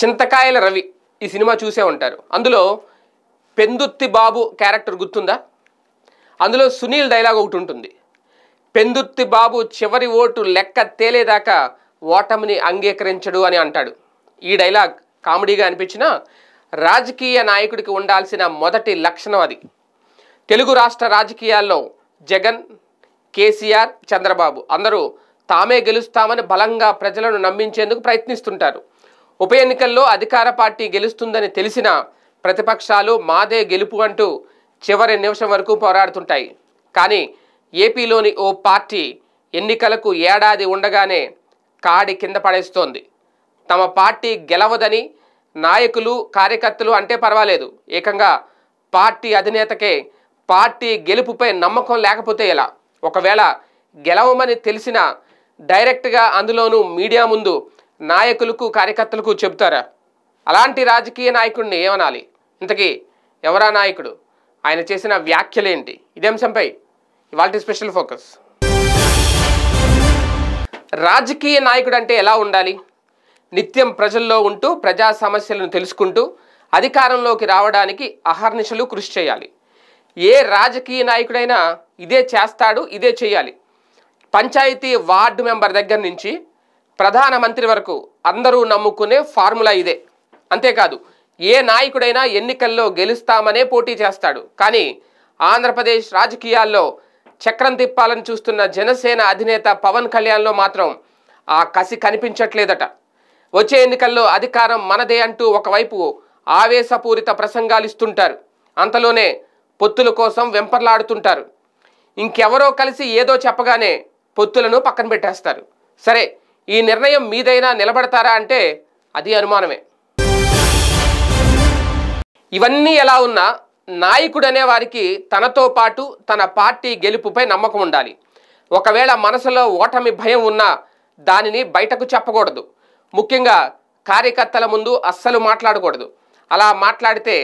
చింతకాయల రవి ఈ సినిమా చూసే ఉంటారు అందులో పెందుత్తి బాబు క్యారెక్టర్ గుర్తుందా అందులో సునీల్ డైలాగ్ ఒకటి ఉంటుంది పెందుత్తి బాబు చివరి ఓటు లెక్క తేలేదాకా ఓటమిని అంగీకరించడు అని అంటాడు ఈ డైలాగ్ కామెడీగా అనిపించినా రాజకీయ నాయకుడికి ఉండాల్సిన మొదటి లక్షణం అది తెలుగు రాష్ట్ర రాజకీయాల్లో జగన్ కేసీఆర్ చంద్రబాబు అందరూ తామే గెలుస్తామని బలంగా ప్రజలను నమ్మించేందుకు ప్రయత్నిస్తుంటారు ఉప ఎన్నికల్లో అధికార పార్టీ గెలుస్తుందని తెలిసిన ప్రతిపక్షాలు మాదే గెలుపు అంటూ చివరి నిమిషం వరకు పోరాడుతుంటాయి కానీ ఏపీలోని ఓ పార్టీ ఎన్నికలకు ఏడాది ఉండగానే కాడి కింద పడేస్తోంది తమ పార్టీ గెలవదని నాయకులు కార్యకర్తలు అంటే పర్వాలేదు ఏకంగా పార్టీ అధినేతకే పార్టీ గెలుపుపై నమ్మకం లేకపోతే ఎలా ఒకవేళ గెలవమని తెలిసినా డైరెక్ట్గా అందులోనూ మీడియా ముందు నాయకులకు కార్యకర్తలకు చెబుతారా అలాంటి రాజకీయ నాయకుడిని ఏమనాలి ఇంతకీ ఎవరా నాయకుడు ఆయన చేసిన వ్యాఖ్యలేంటి ఇదే అంశంపై ఇవాళ స్పెషల్ ఫోకస్ రాజకీయ నాయకుడు అంటే ఎలా ఉండాలి నిత్యం ప్రజల్లో ఉంటూ ప్రజా సమస్యలను తెలుసుకుంటూ అధికారంలోకి రావడానికి అహర్నిశలు కృషి చేయాలి ఏ రాజకీయ నాయకుడైనా ఇదే చేస్తాడు ఇదే చేయాలి పంచాయతీ వార్డు మెంబర్ దగ్గర నుంచి ప్రధానమంత్రి వరకు అందరూ నమ్ముకునే ఫార్ములా ఇదే అంతేకాదు ఏ నాయకుడైనా ఎన్నికల్లో గెలుస్తామనే పోటీ చేస్తాడు కానీ ఆంధ్రప్రదేశ్ రాజకీయాల్లో చక్రం తిప్పాలని చూస్తున్న జనసేన అధినేత పవన్ కళ్యాణ్లో మాత్రం ఆ కసి కనిపించట్లేదట వచ్చే ఎన్నికల్లో అధికారం మనదే అంటూ ఒకవైపు ఆవేశపూరిత ప్రసంగాలు ఇస్తుంటారు అంతలోనే పొత్తుల కోసం వెంపర్లాడుతుంటారు ఇంకెవరో కలిసి ఏదో చెప్పగానే పొత్తులను పక్కన పెట్టేస్తారు సరే ఈ నిర్ణయం మీదైనా నిలబడతారా అంటే అది అనుమానమే ఇవన్నీ ఎలా ఉన్నా నాయకుడు అనేవారికి తనతో పాటు తన పార్టీ గెలుపుపై నమ్మకం ఉండాలి ఒకవేళ మనసులో ఓటమి భయం ఉన్నా దానిని బయటకు చెప్పకూడదు ముఖ్యంగా కార్యకర్తల ముందు అస్సలు మాట్లాడకూడదు అలా మాట్లాడితే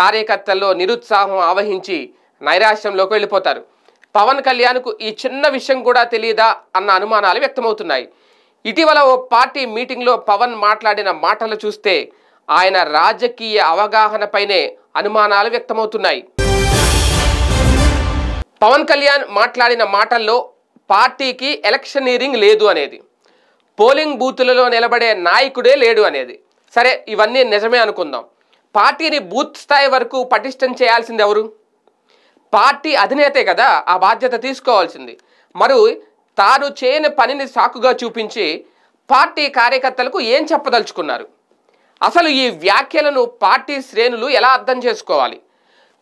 కార్యకర్తల్లో నిరుత్సాహం ఆవహించి నైరాశ్యంలోకి వెళ్ళిపోతారు పవన్ కళ్యాణ్కు ఈ చిన్న విషయం కూడా తెలియదా అన్న అనుమానాలు వ్యక్తమవుతున్నాయి ఇటీవల ఓ పార్టీ మీటింగ్లో పవన్ మాట్లాడిన మాటలు చూస్తే ఆయన రాజకీయ అవగాహనపైనే అనుమానాలు వ్యక్తమవుతున్నాయి పవన్ కళ్యాణ్ మాట్లాడిన మాటల్లో పార్టీకి ఎలక్షనీరింగ్ లేదు అనేది పోలింగ్ బూతులలో నిలబడే నాయకుడే లేడు అనేది సరే ఇవన్నీ నిజమే అనుకుందాం పార్టీని బూత్ స్థాయి వరకు పటిష్టం చేయాల్సింది ఎవరు పార్టీ అధినేతే కదా ఆ బాధ్యత తీసుకోవాల్సింది మరి తాను చేయని పనిని సాకుగా చూపించి పార్టీ కార్యకర్తలకు ఏం చెప్పదలుచుకున్నారు అసలు ఈ వ్యాఖ్యలను పార్టీ శ్రేణులు ఎలా అర్థం చేసుకోవాలి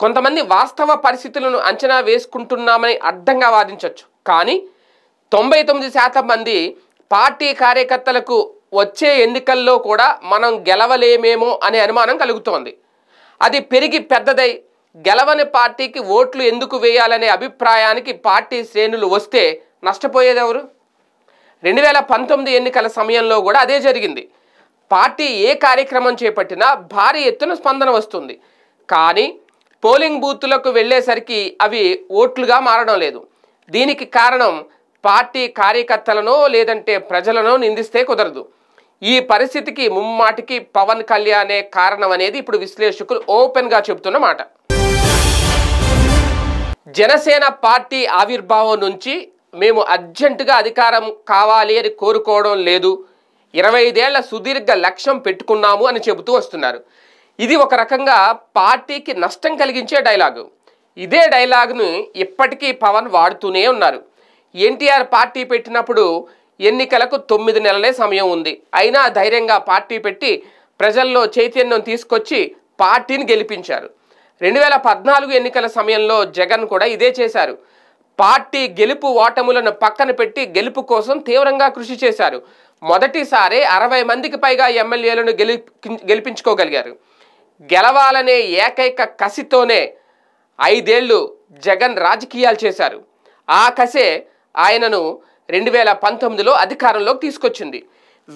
కొంతమంది వాస్తవ పరిస్థితులను అంచనా వేసుకుంటున్నామని అర్థంగా వాదించవచ్చు కానీ తొంభై తొమ్మిది శాతం మంది పార్టీ కార్యకర్తలకు వచ్చే ఎన్నికల్లో కూడా మనం గెలవలేమేమో అనే అనుమానం కలుగుతోంది అది పెరిగి పెద్దదై గెలవని పార్టీకి ఓట్లు ఎందుకు వేయాలనే అభిప్రాయానికి పార్టీ శ్రేణులు వస్తే నష్టపోయేది ఎవరు రెండు వేల పంతొమ్మిది ఎన్నికల సమయంలో కూడా అదే జరిగింది పార్టీ ఏ కార్యక్రమం చేపట్టినా భారీ ఎత్తున స్పందన వస్తుంది కానీ పోలింగ్ బూత్లకు వెళ్ళేసరికి అవి ఓట్లుగా మారడం లేదు దీనికి కారణం పార్టీ కార్యకర్తలను లేదంటే ప్రజలను నిందిస్తే కుదరదు ఈ పరిస్థితికి ముమ్మాటికి పవన్ కళ్యాణే కారణం అనేది ఇప్పుడు విశ్లేషకులు ఓపెన్గా చెబుతున్న మాట జనసేన పార్టీ ఆవిర్భావం నుంచి మేము అర్జెంటుగా అధికారం కావాలి అని కోరుకోవడం లేదు ఇరవై ఐదేళ్ల సుదీర్ఘ లక్ష్యం పెట్టుకున్నాము అని చెబుతూ వస్తున్నారు ఇది ఒక రకంగా పార్టీకి నష్టం కలిగించే డైలాగు ఇదే డైలాగ్ను ఇప్పటికీ పవన్ వాడుతూనే ఉన్నారు ఎన్టీఆర్ పార్టీ పెట్టినప్పుడు ఎన్నికలకు తొమ్మిది నెలలే సమయం ఉంది అయినా ధైర్యంగా పార్టీ పెట్టి ప్రజల్లో చైతన్యం తీసుకొచ్చి పార్టీని గెలిపించారు రెండు వేల పద్నాలుగు ఎన్నికల సమయంలో జగన్ కూడా ఇదే చేశారు పార్టీ గెలుపు ఓటములను పక్కన పెట్టి గెలుపు కోసం తీవ్రంగా కృషి చేశారు మొదటిసారి అరవై మందికి పైగా ఎమ్మెల్యేలను గెలి గెలిపించుకోగలిగారు గెలవాలనే ఏకైక కసితోనే ఐదేళ్లు జగన్ రాజకీయాలు చేశారు ఆ కసే ఆయనను రెండు వేల పంతొమ్మిదిలో అధికారంలోకి తీసుకొచ్చింది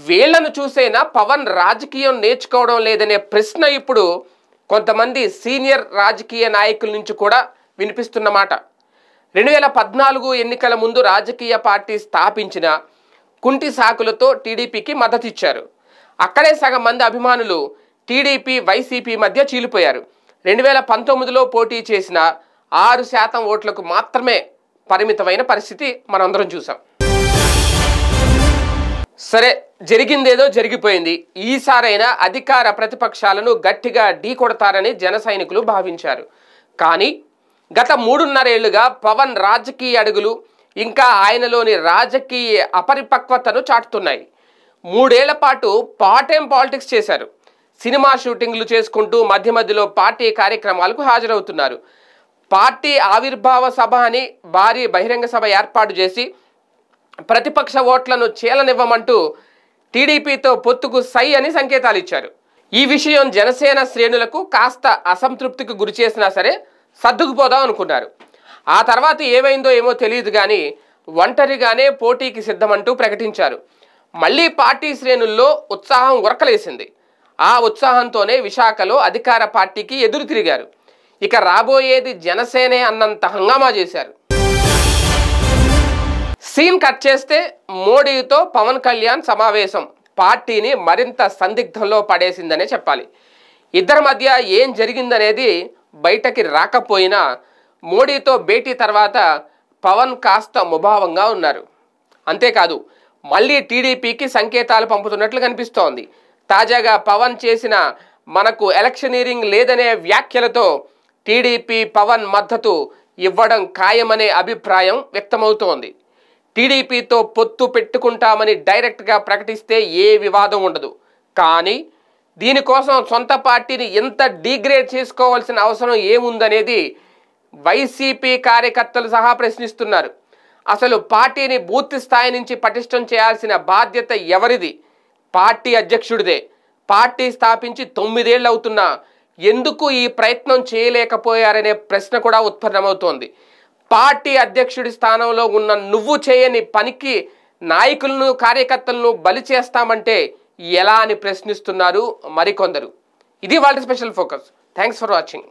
వీళ్లను చూసైనా పవన్ రాజకీయం నేర్చుకోవడం లేదనే ప్రశ్న ఇప్పుడు కొంతమంది సీనియర్ రాజకీయ నాయకుల నుంచి కూడా వినిపిస్తున్నమాట రెండు వేల పద్నాలుగు ఎన్నికల ముందు రాజకీయ పార్టీ స్థాపించిన కుంటి సాకులతో టీడీపీకి మద్దతిచ్చారు అక్కడే సగం మంది అభిమానులు టీడీపీ వైసీపీ మధ్య చీలిపోయారు రెండు వేల పంతొమ్మిదిలో పోటీ చేసిన ఆరు శాతం ఓట్లకు మాత్రమే పరిమితమైన పరిస్థితి మనందరం చూసాం సరే జరిగిందేదో జరిగిపోయింది ఈసారైనా అధికార ప్రతిపక్షాలను గట్టిగా ఢీకొడతారని జన సైనికులు భావించారు కానీ గత మూడున్నరేళ్లుగా పవన్ రాజకీయ అడుగులు ఇంకా ఆయనలోని రాజకీయ అపరిపక్వతను చాటుతున్నాయి మూడేళ్ల పాటు పార్ట్ టైం పాలిటిక్స్ చేశారు సినిమా షూటింగ్లు చేసుకుంటూ మధ్య మధ్యలో పార్టీ కార్యక్రమాలకు హాజరవుతున్నారు పార్టీ ఆవిర్భావ సభ అని భారీ బహిరంగ సభ ఏర్పాటు చేసి ప్రతిపక్ష ఓట్లను చీలనివ్వమంటూ టీడీపీతో పొత్తుకు సై అని సంకేతాలు ఇచ్చారు ఈ విషయం జనసేన శ్రేణులకు కాస్త అసంతృప్తికి గురిచేసినా సరే సర్దుకుపోదాం అనుకున్నారు ఆ తర్వాత ఏమైందో ఏమో తెలియదు కానీ ఒంటరిగానే పోటీకి సిద్ధమంటూ ప్రకటించారు మళ్ళీ పార్టీ శ్రేణుల్లో ఉత్సాహం ఉరకలేసింది ఆ ఉత్సాహంతోనే విశాఖలో అధికార పార్టీకి ఎదురు తిరిగారు ఇక రాబోయేది జనసేనే అన్నంత హంగామా చేశారు సీన్ కట్ చేస్తే మోడీతో పవన్ కళ్యాణ్ సమావేశం పార్టీని మరింత సందిగ్ధంలో పడేసిందనే చెప్పాలి ఇద్దరి మధ్య ఏం జరిగిందనేది బయటకి రాకపోయినా మోడీతో భేటీ తర్వాత పవన్ కాస్త ముభావంగా ఉన్నారు అంతేకాదు మళ్ళీ టీడీపీకి సంకేతాలు పంపుతున్నట్లు కనిపిస్తోంది తాజాగా పవన్ చేసిన మనకు ఎలక్షనీరింగ్ లేదనే వ్యాఖ్యలతో టీడీపీ పవన్ మద్దతు ఇవ్వడం ఖాయమనే అభిప్రాయం వ్యక్తమవుతోంది టీడీపీతో పొత్తు పెట్టుకుంటామని డైరెక్ట్గా ప్రకటిస్తే ఏ వివాదం ఉండదు కానీ దీనికోసం సొంత పార్టీని ఎంత డిగ్రేడ్ చేసుకోవాల్సిన అవసరం ఏముందనేది వైసీపీ కార్యకర్తలు సహా ప్రశ్నిస్తున్నారు అసలు పార్టీని పూర్తి స్థాయి నుంచి పటిష్టం చేయాల్సిన బాధ్యత ఎవరిది పార్టీ అధ్యక్షుడిదే పార్టీ స్థాపించి తొమ్మిదేళ్ళు అవుతున్నా ఎందుకు ఈ ప్రయత్నం చేయలేకపోయారనే ప్రశ్న కూడా ఉత్పన్నమవుతోంది పార్టీ అధ్యక్షుడి స్థానంలో ఉన్న నువ్వు చేయని పనికి నాయకులను కార్యకర్తలను బలి చేస్తామంటే ఎలా అని ప్రశ్నిస్తున్నారు మరికొందరు ఇది వాళ్ళ special focus thanks for watching